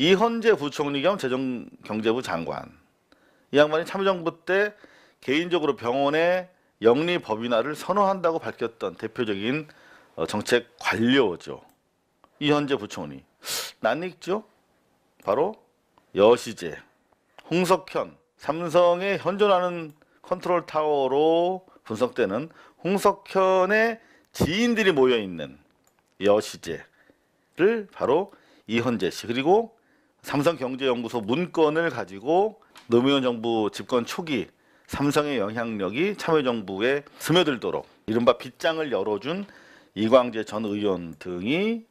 이헌재 부총리 겸 재정경제부 장관 이 양반이 참여정부 때 개인적으로 병원의 영리 법인화를 선호한다고 밝혔던 대표적인 어, 정책 관료죠. 이현재 부총리. 난익죠? 바로 여시재, 홍석현, 삼성의 현존하는 컨트롤 타워로 분석되는 홍석현의 지인들이 모여있는 여시재를 바로 이현재 씨 그리고 삼성경제연구소 문건을 가지고 노무현 정부 집권 초기 삼성의 영향력이 참여정부에 스며들도록 이른바 빗장을 열어준 이광재 전 의원 등이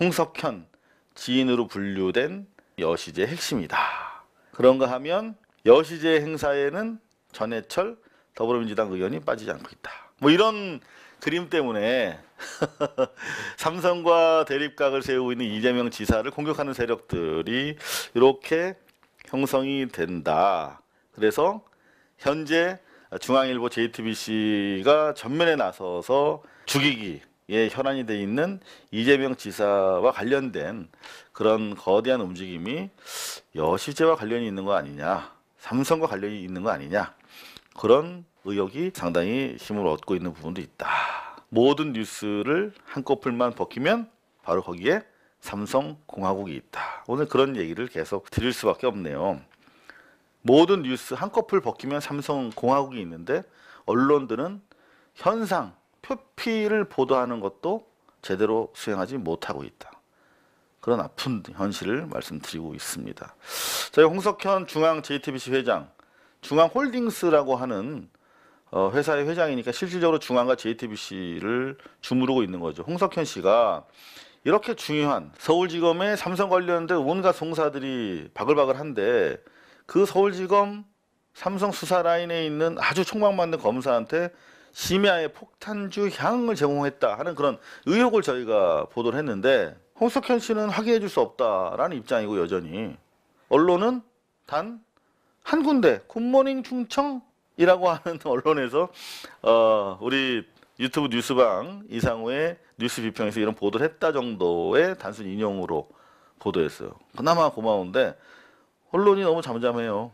홍석현 지인으로 분류된 여시제 핵심이다. 그런가 하면 여시제 행사에는 전해철 더불어민주당 의원이 빠지지 않고 있다. 뭐 이런 그림 때문에 삼성과 대립각을 세우고 있는 이재명 지사를 공격하는 세력들이 이렇게 형성이 된다. 그래서 현재 중앙일보 JTBC가 전면에 나서서 죽이기에 현안이 돼 있는 이재명 지사와 관련된 그런 거대한 움직임이 여시제와 관련이 있는 거 아니냐. 삼성과 관련이 있는 거 아니냐. 그런 의혹이 상당히 힘을 얻고 있는 부분도 있다. 모든 뉴스를 한꺼풀만 벗기면 바로 거기에 삼성공화국이 있다. 오늘 그런 얘기를 계속 드릴 수밖에 없네요. 모든 뉴스 한꺼풀 벗기면 삼성공화국이 있는데 언론들은 현상, 표피를 보도하는 것도 제대로 수행하지 못하고 있다. 그런 아픈 현실을 말씀드리고 있습니다. 저희 홍석현 중앙 JTBC 회장 중앙홀딩스라고 하는 어, 회사의 회장이니까 실질적으로 중앙과 JTBC를 주무르고 있는 거죠. 홍석현 씨가 이렇게 중요한 서울지검에 삼성 관련된 온갖 송사들이 바글바글한데 그 서울지검 삼성 수사라인에 있는 아주 총망받는 검사한테 심야에 폭탄주 향을 제공했다 하는 그런 의혹을 저희가 보도를 했는데 홍석현 씨는 확인해 줄 수 없다라는 입장이고 여전히 언론은 단한 군데 굿모닝 충청이라고 하는 언론에서 어, 우리 유튜브 뉴스방 이상우의 뉴스 비평에서 이런 보도를 했다 정도의 단순 인용으로 보도했어요. 그나마 고마운데 언론이 너무 잠잠해요.